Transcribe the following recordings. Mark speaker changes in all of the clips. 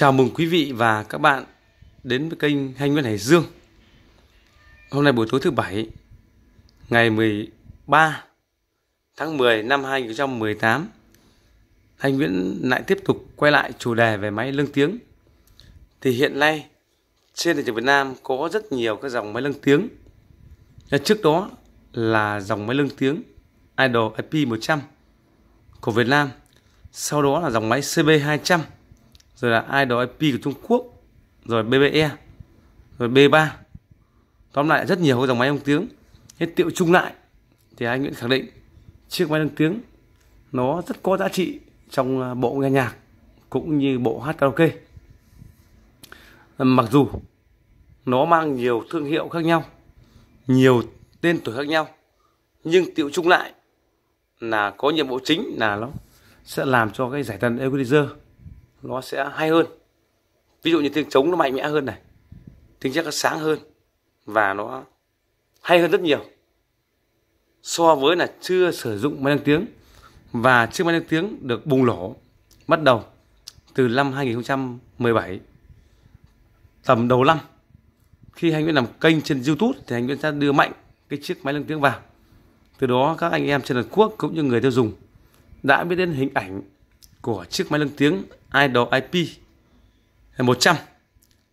Speaker 1: Chào mừng quý vị và các bạn đến với kênh Hành Nguyên Hải Dương. Hôm nay buổi tối thứ Bảy, ngày 13 tháng 10 năm 2018, Hành Nguyễn lại tiếp tục quay lại chủ đề về máy lưng tiếng. Thì hiện nay trên thị trường Việt Nam có rất nhiều các dòng máy lưng tiếng. Trước đó là dòng máy lưng tiếng Idol IP100 của Việt Nam. Sau đó là dòng máy CB200 rồi là IDOIP của Trung Quốc rồi BBE rồi B3 tóm lại rất nhiều dòng máy ông tiếng hết tiệu chung lại thì anh Nguyễn khẳng định chiếc máy ông tiếng nó rất có giá trị trong à, bộ nghe nhạc cũng như bộ hát karaoke mặc dù nó mang nhiều thương hiệu khác nhau nhiều tên tuổi khác nhau nhưng tiệu chung lại là có nhiệm vụ chính là nó sẽ làm cho cái giải tần equalizer nó sẽ hay hơn ví dụ như tiếng trống nó mạnh mẽ hơn này tiếng chắc nó sáng hơn và nó hay hơn rất nhiều so với là chưa sử dụng máy đăng tiếng và chiếc máy đăng tiếng được bùng nổ bắt đầu từ năm 2017 tầm đầu năm khi anh Nguyễn làm kênh trên YouTube thì anh Nguyễn đã đưa mạnh cái chiếc máy đăng tiếng vào từ đó các anh em trên toàn quốc cũng như người tiêu dùng đã biết đến hình ảnh của chiếc máy nâng tiếng Idol IP 100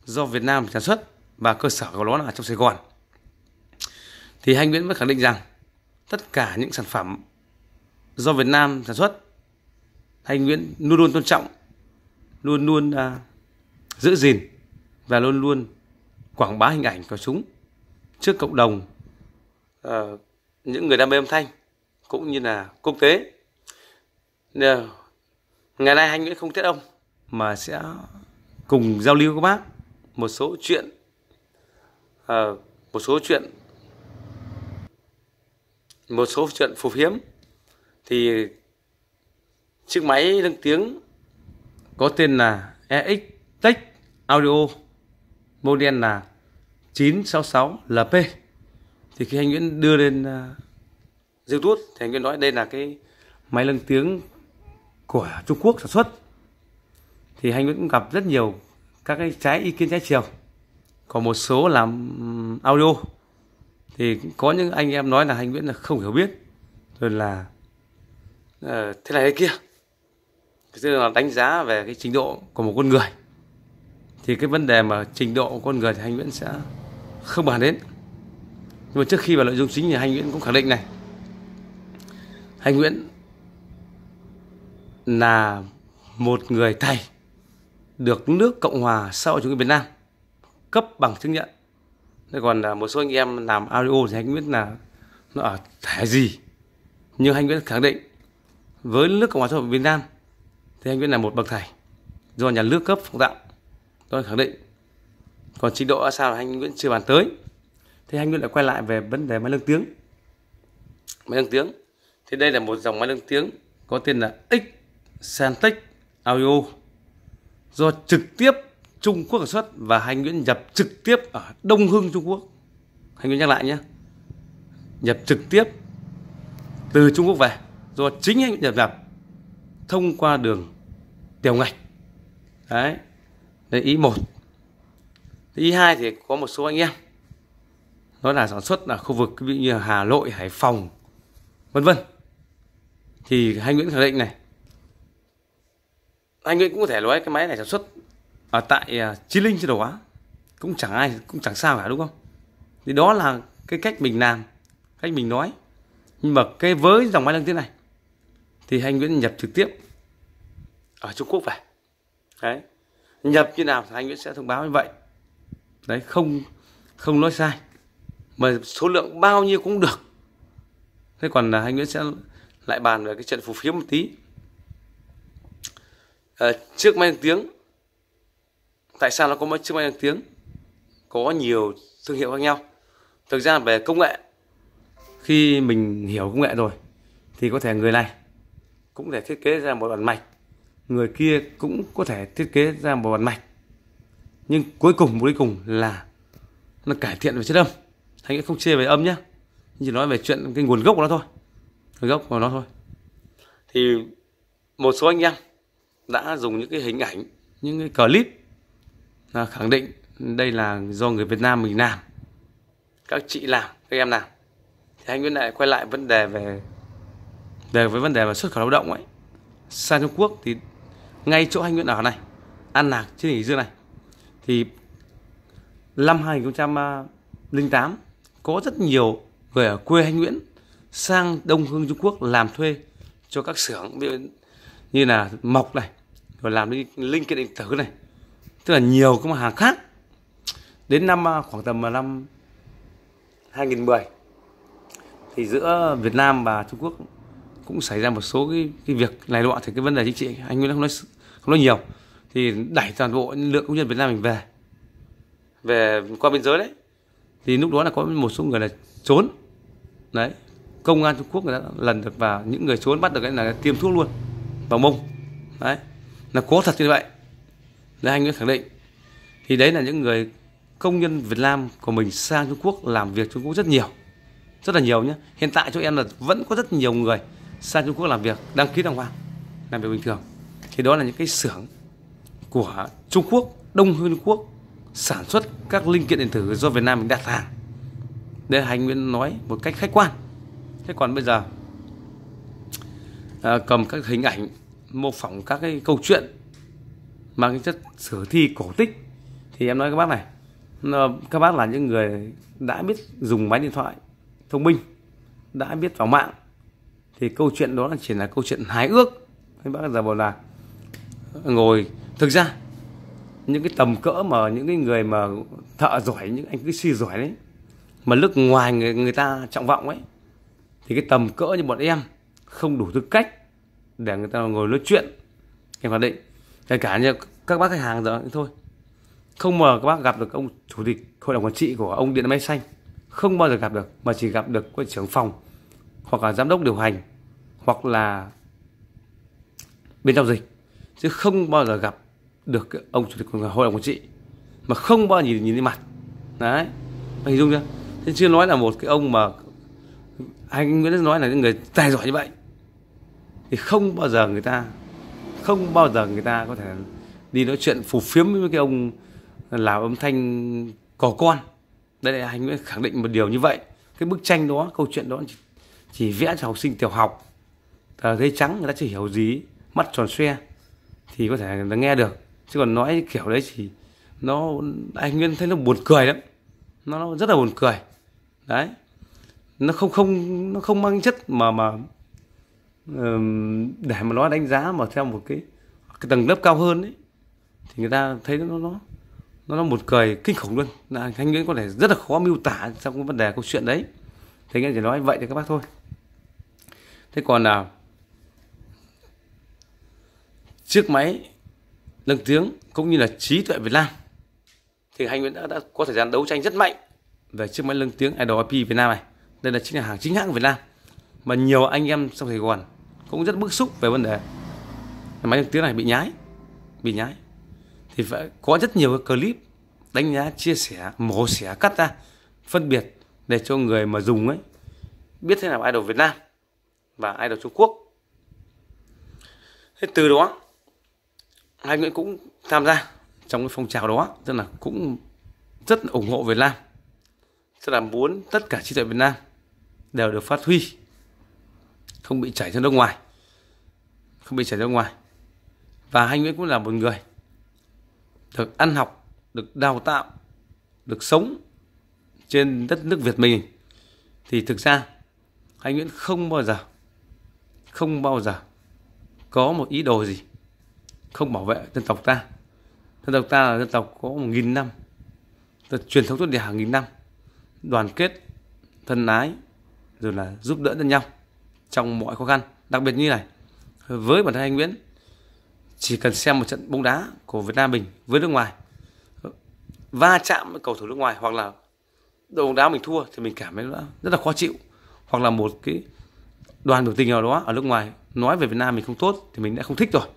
Speaker 1: do Việt Nam sản xuất và cơ sở của nó là trong Sài Gòn. Thì Hành Nguyễn vẫn khẳng định rằng tất cả những sản phẩm do Việt Nam sản xuất Hành Nguyễn luôn luôn tôn trọng, luôn luôn uh, giữ gìn và luôn luôn quảng bá hình ảnh của chúng trước cộng đồng uh, những người đam mê âm thanh cũng như là quốc tế. Nên Ngày nay Anh Nguyễn không tiết ông mà sẽ cùng giao lưu các bác một số chuyện à, một số chuyện một số chuyện phục hiếm thì chiếc máy đăng tiếng có tên là EX Tech Audio model là 966 LP thì khi anh Nguyễn đưa lên uh, YouTube thì anh Nguyễn nói đây là cái máy lăng tiếng của Trung Quốc sản xuất thì anh cũng gặp rất nhiều các cái trái ý kiến trái chiều còn một số làm audio thì có những anh em nói là anh Nguyễn là không hiểu biết rồi là uh, thế này thế kia tức là đánh giá về cái trình độ của một con người thì cái vấn đề mà trình độ của con người thì anh Nguyễn sẽ không bàn đến nhưng mà trước khi vào nội dung chính thì anh Nguyễn cũng khẳng định này anh Nguyễn là một người thầy được nước Cộng hòa xã hội chủ nghĩa Việt Nam cấp bằng chứng nhận. Thế còn là một số anh em làm audio thì anh biết là nó ở thể gì. Nhưng anh Nguyễn khẳng định với nước Cộng hòa xã hội Việt Nam thì anh Nguyễn là một bậc thầy do nhà nước cấp phong tặng. Tôi khẳng định. Còn trình độ sao là anh Nguyễn chưa bàn tới. Thế anh Nguyễn lại quay lại về vấn đề máy lương tiếng. Máy lương tiếng. Thế đây là một dòng máy lương tiếng có tên là X Santech Audio do trực tiếp Trung Quốc sản xuất và Hành Nguyễn nhập trực tiếp ở Đông Hưng Trung Quốc. Hành Nguyễn nhắc lại nhé. Nhập trực tiếp từ Trung Quốc về do chính Hành Nguyễn nhập nhập thông qua đường tiểu ngạch. Đấy. Đấy ý một. Ý hai thì có một số anh em đó là sản xuất là khu vực ví như Hà Nội, Hải Phòng, vân vân. Thì Hành Nguyễn khẳng định này, anh Nguyễn cũng có thể nói cái máy này sản xuất ở tại à, Chí Linh chứ đâu quá cũng chẳng ai cũng chẳng sao cả đúng không thì đó là cái cách mình làm cách mình nói nhưng mà cái với dòng máy đăng thế này thì anh Nguyễn nhập trực tiếp ở Trung Quốc về đấy nhập như nào thì anh Nguyễn sẽ thông báo như vậy đấy không không nói sai mà số lượng bao nhiêu cũng được thế còn là anh Nguyễn sẽ lại bàn về cái trận phù phiếm một tí à, ờ, chiếc máy đánh tiếng tại sao nó có mấy chiếc máy đánh tiếng có nhiều thương hiệu khác nhau thực ra về công nghệ khi mình hiểu công nghệ rồi thì có thể người này cũng thể thiết kế ra một bản mạch người kia cũng có thể thiết kế ra một bản mạch nhưng cuối cùng cuối cùng là nó cải thiện về chất âm anh không chê về âm nhé chỉ nói về chuyện cái nguồn gốc của nó thôi nguồn gốc của nó thôi thì một số anh em đã dùng những cái hình ảnh những cái clip à, khẳng định đây là do người Việt Nam mình làm các chị làm các em làm thì anh Nguyễn lại quay lại vấn đề về về với vấn đề về xuất khẩu lao động ấy sang Trung Quốc thì ngay chỗ anh Nguyễn ở này An Lạc trên Hải Dương này thì năm 2008 có rất nhiều người ở quê anh Nguyễn sang Đông Hương Trung Quốc làm thuê cho các xưởng như là mộc này rồi làm đi linh kiện điện tử này tức là nhiều cái mặt hàng khác đến năm à, khoảng tầm à, năm 2010 thì giữa Việt Nam và Trung Quốc cũng xảy ra một số cái, cái việc này loạn thì cái vấn đề chính trị anh Nguyễn không nói không nói nhiều thì đẩy toàn bộ lượng công nhân Việt Nam mình về về qua biên giới đấy thì lúc đó là có một số người là trốn đấy công an Trung Quốc người ta lần được vào những người trốn bắt được cái là tiêm thuốc luôn vào mông đấy là cố thật như vậy đấy anh nguyễn khẳng định thì đấy là những người công nhân Việt Nam của mình sang Trung Quốc làm việc Trung Quốc rất nhiều rất là nhiều nhé hiện tại chỗ em là vẫn có rất nhiều người sang Trung Quốc làm việc đăng ký đàng hoàng làm việc bình thường thì đó là những cái xưởng của Trung Quốc đông hơn Trung Quốc sản xuất các linh kiện điện tử do Việt Nam mình đặt hàng đây là anh Nguyễn nói một cách khách quan thế còn bây giờ à, cầm các hình ảnh mô phỏng các cái câu chuyện mang cái chất sử thi cổ tích thì em nói các bác này các bác là những người đã biết dùng máy điện thoại thông minh đã biết vào mạng thì câu chuyện đó chỉ là câu chuyện hái ước các bác giờ bảo là ngồi thực ra những cái tầm cỡ mà những cái người mà thợ giỏi những anh cứ suy giỏi đấy mà nước ngoài người, người ta trọng vọng ấy thì cái tầm cỡ như bọn em không đủ tư cách để người ta ngồi nói chuyện em khẳng định kể cả như các bác khách hàng giờ thôi không mờ các bác gặp được ông chủ tịch hội đồng quản trị của ông điện máy xanh không bao giờ gặp được mà chỉ gặp được có trưởng phòng hoặc là giám đốc điều hành hoặc là bên giao dịch chứ không bao giờ gặp được ông chủ tịch hội đồng quản trị mà không bao giờ nhìn nhìn thấy mặt đấy mà hình dung chưa thế chưa nói là một cái ông mà anh Nguyễn nói là những người tài giỏi như vậy thì không bao giờ người ta không bao giờ người ta có thể đi nói chuyện phù phiếm với cái ông làm âm thanh cò con đây là anh nguyễn khẳng định một điều như vậy cái bức tranh đó câu chuyện đó chỉ, chỉ vẽ cho học sinh tiểu học tờ giấy trắng người ta chỉ hiểu gì mắt tròn xoe thì có thể người ta nghe được chứ còn nói kiểu đấy thì nó anh nguyên thấy nó buồn cười lắm nó rất là buồn cười đấy nó không không nó không mang chất mà mà để mà nói đánh giá mà theo một cái cái tầng lớp cao hơn ấy thì người ta thấy nó nó nó là một cười kinh khủng luôn là anh Nguyễn có thể rất là khó miêu tả trong cái vấn đề câu chuyện đấy thế anh chỉ nói vậy cho các bác thôi thế còn là chiếc máy nâng tiếng cũng như là trí tuệ Việt Nam thì anh Nguyễn đã, đã có thời gian đấu tranh rất mạnh về chiếc máy nâng tiếng Idol IP Việt Nam này đây là chính là hàng chính hãng Việt Nam mà nhiều anh em trong Sài Gòn cũng rất bức xúc về vấn đề máy trực tuyến này bị nhái bị nhái thì phải có rất nhiều cái clip đánh giá chia sẻ mổ xẻ cắt ra phân biệt để cho người mà dùng ấy biết thế nào idol Việt Nam và idol Trung Quốc thế từ đó hai người cũng tham gia trong cái phong trào đó tức là cũng rất ủng hộ Việt Nam tức là muốn tất cả trí tuệ Việt Nam đều được phát huy không bị chảy ra nước ngoài không bị chảy ra nước ngoài và anh Nguyễn cũng là một người được ăn học được đào tạo được sống trên đất nước Việt mình thì thực ra anh Nguyễn không bao giờ không bao giờ có một ý đồ gì không bảo vệ dân tộc ta dân tộc ta là dân tộc có một nghìn năm dân truyền thống tốt đẹp hàng nghìn năm đoàn kết thân ái rồi là giúp đỡ lẫn nhau trong mọi khó khăn đặc biệt như này với bản thân anh Nguyễn chỉ cần xem một trận bóng đá của Việt Nam mình với nước ngoài va chạm với cầu thủ nước ngoài hoặc là đội bóng đá mình thua thì mình cảm thấy rất là khó chịu hoặc là một cái đoàn biểu tình nào đó ở nước ngoài nói về Việt Nam mình không tốt thì mình đã không thích rồi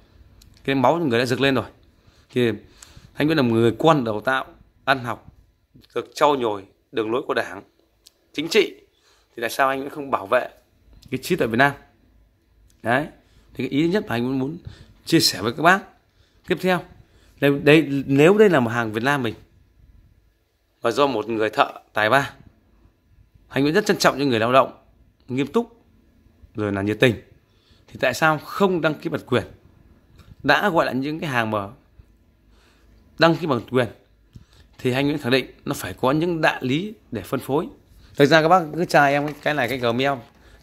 Speaker 1: cái máu người đã dực lên rồi thì anh Nguyễn là một người quân đào tạo ăn học được trau nhồi đường lối của đảng chính trị thì tại sao anh Nguyễn không bảo vệ cái trí tuệ Việt Nam đấy thì cái ý nhất mà anh muốn muốn chia sẻ với các bác tiếp theo đây, đây nếu đây là một hàng Việt Nam mình và do một người thợ tài ba anh vẫn rất trân trọng những người lao động nghiêm túc rồi là nhiệt tình thì tại sao không đăng ký bản quyền đã gọi là những cái hàng mà đăng ký bản quyền thì anh Nguyễn khẳng định nó phải có những đại lý để phân phối thực ra các bác cứ tra em cái này cái gmail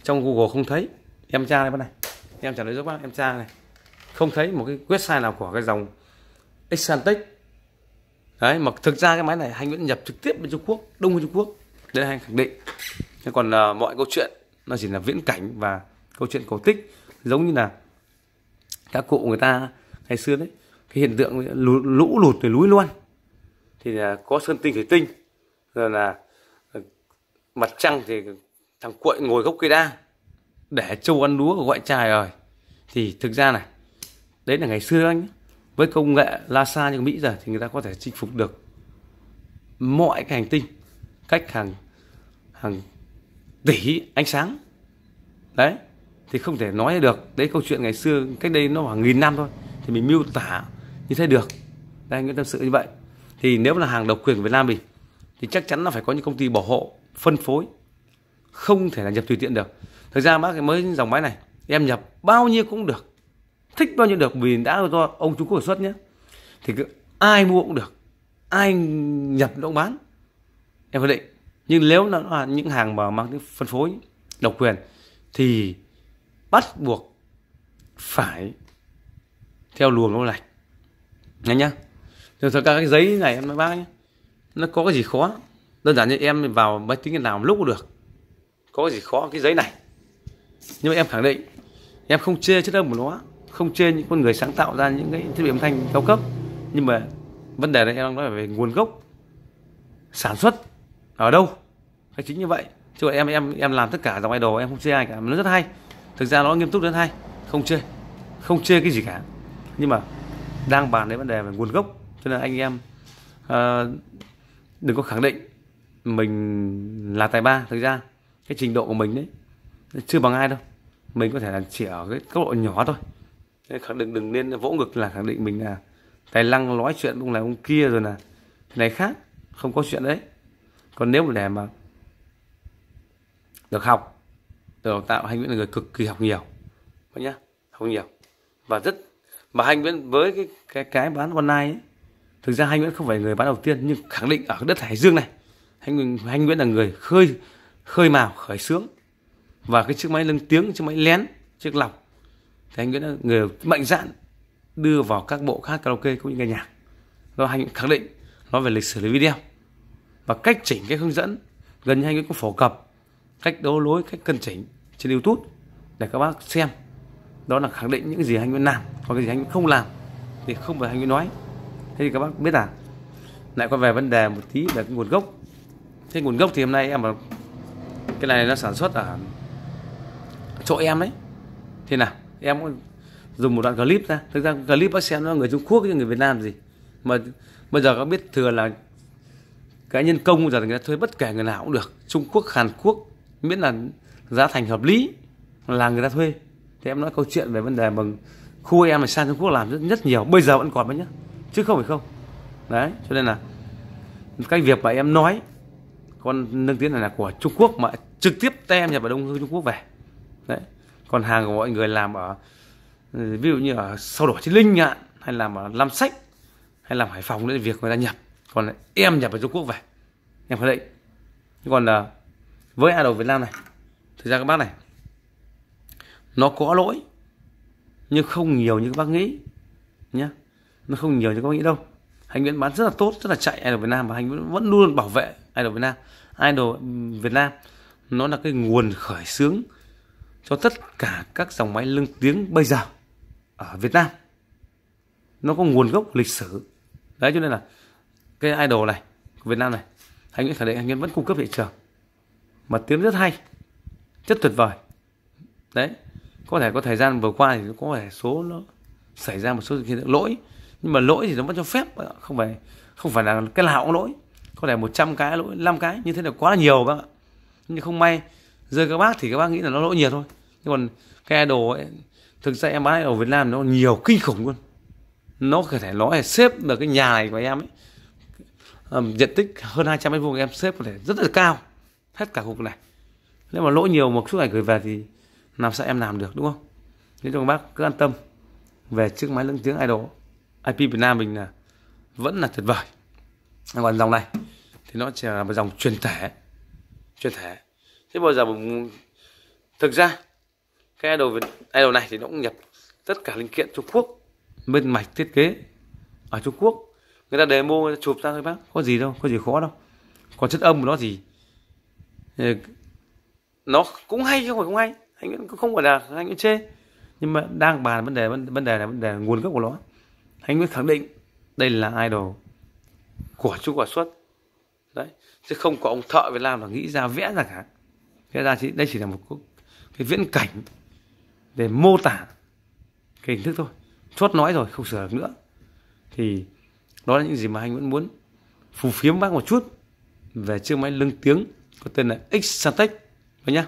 Speaker 1: trong Google không thấy em tra đây bên này em trả lời giúp bác em tra này không thấy một cái website nào của cái dòng Exantech đấy mà thực ra cái máy này anh vẫn nhập trực tiếp bên Trung Quốc đông bên Trung Quốc đây anh khẳng định thế còn à, mọi câu chuyện nó chỉ là viễn cảnh và câu chuyện cổ tích giống như là các cụ người ta ngày xưa đấy cái hiện tượng lũ, lũ lụt rồi núi luôn thì là ờ, có sơn tinh thủy tinh rồi là ờ, mặt trăng thì thằng cuội ngồi gốc cây đa để trâu ăn lúa của gọi trài rồi thì thực ra này đấy là ngày xưa anh với công nghệ lasa như mỹ giờ thì người ta có thể chinh phục được mọi cái hành tinh cách hàng hàng tỷ ánh sáng đấy thì không thể nói được đấy câu chuyện ngày xưa cách đây nó khoảng nghìn năm thôi thì mình miêu tả như thế được đây nguyễn tâm sự như vậy thì nếu là hàng độc quyền của việt nam mình thì chắc chắn là phải có những công ty bảo hộ phân phối không thể là nhập tùy tiện được thực ra bác cái mới dòng máy này em nhập bao nhiêu cũng được thích bao nhiêu được vì đã do ông Trung Quốc sản xuất nhé thì cứ, ai mua cũng được ai nhập nó cũng bán em quyết định nhưng nếu nó là những hàng mà mang tính phân phối độc quyền thì bắt buộc phải theo luồng nó này nhá nhá thường thường các cái giấy này em nói bác nhé nó có cái gì khó đơn giản như em vào máy tính làm lúc cũng được có gì khó cái giấy này nhưng mà em khẳng định em không chê chất âm của nó không chê những con người sáng tạo ra những cái thiết bị âm thanh cao cấp nhưng mà vấn đề này em đang nói về nguồn gốc sản xuất ở đâu hay chính như vậy chứ em em em làm tất cả dòng idol em không chê ai cả nó rất hay thực ra nó nghiêm túc rất hay không chê không chê cái gì cả nhưng mà đang bàn đến vấn đề về nguồn gốc cho nên anh em uh, đừng có khẳng định mình là tài ba thực ra cái trình độ của mình đấy chưa bằng ai đâu mình có thể là chỉ ở cái cấp độ nhỏ thôi nên khẳng định đừng nên vỗ ngực là khẳng định mình là tài năng nói chuyện ông này ông kia rồi là này khác không có chuyện đấy còn nếu mà để mà được học được đào tạo hay Nguyễn là người cực kỳ học nhiều phải vâng nhá học nhiều và rất mà anh Nguyễn với cái cái cái bán online ấy, thực ra anh Nguyễn không phải người bán đầu tiên nhưng khẳng định ở đất Hải Dương này anh Nguyễn, anh Nguyễn là người khơi khơi mào khởi sướng và cái chiếc máy lưng tiếng chiếc máy lén chiếc lọc thì anh Nguyễn là người mạnh dạn đưa vào các bộ khác karaoke cũng như ca nhạc do anh khẳng định nói về lịch sử lý video và cách chỉnh cái hướng dẫn gần như anh Nguyễn cũng phổ cập cách đấu lối cách cân chỉnh trên youtube để các bác xem đó là khẳng định những gì anh Nguyễn làm còn cái gì anh Nguyễn không làm thì không phải anh Nguyễn nói thế thì các bác biết là lại quay về vấn đề một tí về nguồn gốc thế nguồn gốc thì hôm nay em mà cái này nó sản xuất ở chỗ em ấy, thế nào em dùng một đoạn clip ra thực ra clip bác xem nó người Trung Quốc chứ người Việt Nam gì mà bây giờ các biết thừa là cái nhân công bây giờ người ta thuê bất kể người nào cũng được Trung Quốc Hàn Quốc miễn là giá thành hợp lý là người ta thuê thì em nói câu chuyện về vấn đề bằng khu em mà sang Trung Quốc làm rất, rất nhiều bây giờ vẫn còn đấy nhá chứ không phải không đấy cho nên là cái việc mà em nói con nâng tiến này là của Trung Quốc mà trực tiếp tem nhập ở Đông Hưng Trung Quốc về đấy còn hàng của mọi người làm ở ừ, ví dụ như ở sau đỏ chí linh ạ hay làm ở lam sách hay làm hải phòng đấy việc người ta nhập còn em nhập ở trung quốc về em phải đấy còn ờ, với a đầu việt nam này thực ra các bác này nó có lỗi nhưng không nhiều như các bác nghĩ nhé nó không nhiều như các bác nghĩ đâu anh nguyễn bán rất là tốt rất là chạy a đầu việt nam và hành vẫn luôn bảo vệ Idol Việt Nam Idol Việt Nam nó là cái nguồn khởi xướng cho tất cả các dòng máy lưng tiếng bây giờ ở Việt Nam nó có nguồn gốc lịch sử đấy cho nên là cái idol này của Việt Nam này anh Nguyễn khẳng định anh Nguyễn vẫn cung cấp thị trường mà tiếng rất hay rất tuyệt vời đấy có thể có thời gian vừa qua thì có thể số nó xảy ra một số hiện tượng lỗi nhưng mà lỗi thì nó vẫn cho phép không phải không phải là cái nào cũng lỗi có thể 100 cái lỗi 5 cái như thế là quá là nhiều bác ạ nhưng không may rơi các bác thì các bác nghĩ là nó lỗi nhiều thôi nhưng còn cái đồ ấy, thực ra em bán ở Việt Nam nó nhiều kinh khủng luôn nó có thể nói là xếp được cái nhà này của em ấy um, diện tích hơn 200 mét vuông em xếp có thể rất là cao hết cả cục này nếu mà lỗi nhiều một chút ảnh gửi về thì làm sao em làm được đúng không nên cho các bác cứ an tâm về chiếc máy lưỡng tiếng idol IP Việt Nam mình là vẫn là tuyệt vời còn dòng này thì nó chỉ là một dòng truyền thể truyền thể thế bao giờ thực ra cái idol Việt... này thì nó cũng nhập tất cả linh kiện Trung Quốc bên mạch thiết kế ở Trung Quốc người ta mua người ta chụp ra thôi bác có gì đâu có gì khó đâu còn chất âm của nó gì ờ, nó cũng hay chứ không phải không hay anh cũng không phải là anh cũng chê nhưng mà đang bàn vấn đề vấn đề là vấn đề là nguồn gốc của nó anh mới khẳng định đây là idol của Trung Quả xuất đấy chứ không có ông thợ Việt Nam là nghĩ ra vẽ ra cả thế ra chỉ đây chỉ là một cái viễn cảnh để mô tả cái hình thức thôi chốt nói rồi không sửa được nữa thì đó là những gì mà anh vẫn muốn phù phiếm bác một chút về chiếc máy lưng tiếng có tên là X SanTech rồi nhá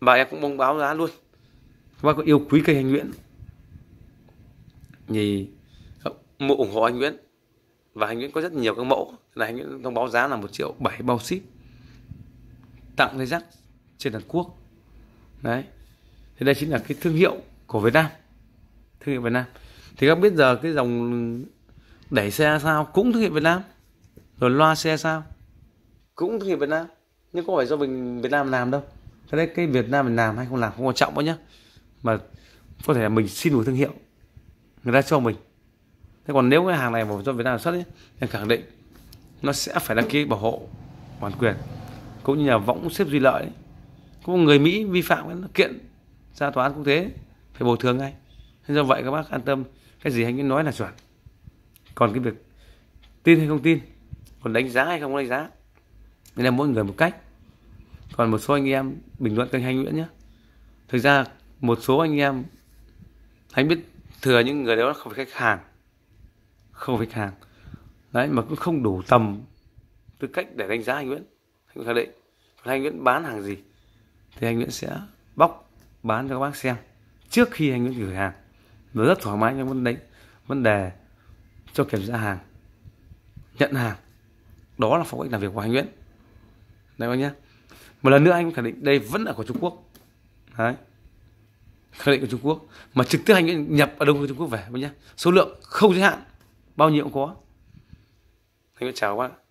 Speaker 1: và em cũng mong báo giá luôn các bác có yêu quý cây anh Nguyễn thì ờ, ủng hộ anh Nguyễn và Hành Nguyễn có rất nhiều các mẫu là Hành Nguyễn thông báo giá là 1 triệu 7 bao ship tặng dây rắc trên toàn quốc đấy thì đây chính là cái thương hiệu của Việt Nam thương hiệu Việt Nam thì các biết giờ cái dòng đẩy xe sao cũng thương hiệu Việt Nam rồi loa xe sao cũng thương hiệu Việt Nam nhưng có phải do mình Việt Nam làm đâu cái đấy cái Việt Nam mình làm hay không làm không quan trọng nữa nhá mà có thể là mình xin một thương hiệu người ta cho mình thế còn nếu cái hàng này mà do Việt Nam sản xuất thì khẳng định nó sẽ phải đăng ký bảo hộ bản quyền cũng như là võng xếp duy lợi cũng người Mỹ vi phạm ấy, nó kiện ra tòa án quốc tế phải bồi thường ngay nên do vậy các bác an tâm cái gì anh ấy nói là chuẩn còn cái việc tin hay không tin còn đánh giá hay không đánh giá nên là mỗi người một cách còn một số anh em bình luận kênh Hành Nguyễn nhé thực ra một số anh em anh biết thừa những người đó không phải khách hàng không khách hàng đấy mà cũng không đủ tầm tư cách để đánh giá anh Nguyễn anh Nguyễn khẳng định anh Nguyễn bán hàng gì thì anh Nguyễn sẽ bóc bán cho các bác xem trước khi anh Nguyễn gửi hàng nó rất thoải mái trong vấn đề vấn đề cho kiểm tra hàng nhận hàng đó là phong cách làm việc của anh Nguyễn đấy anh nhé một lần nữa anh khẳng định đây vẫn là của Trung Quốc đấy khẳng định của Trung Quốc mà trực tiếp anh Nguyễn nhập ở đâu của Trung Quốc về nhé số lượng không giới hạn bao nhiêu cũng có Thành có chào các bạn